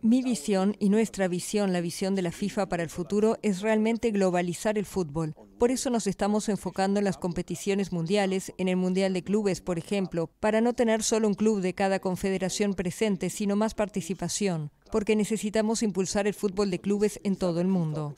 Mi visión y nuestra visión, la visión de la FIFA para el futuro, es realmente globalizar el fútbol. Por eso nos estamos enfocando en las competiciones mundiales, en el Mundial de Clubes, por ejemplo, para no tener solo un club de cada confederación presente, sino más participación, porque necesitamos impulsar el fútbol de clubes en todo el mundo.